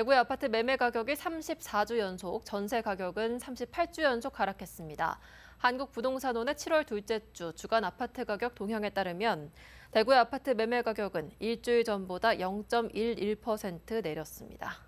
대구의 아파트 매매 가격이 34주 연속, 전세 가격은 38주 연속 하락했습니다. 한국부동산원의 7월 둘째 주 주간 아파트 가격 동향에 따르면 대구의 아파트 매매 가격은 일주일 전보다 0.11% 내렸습니다.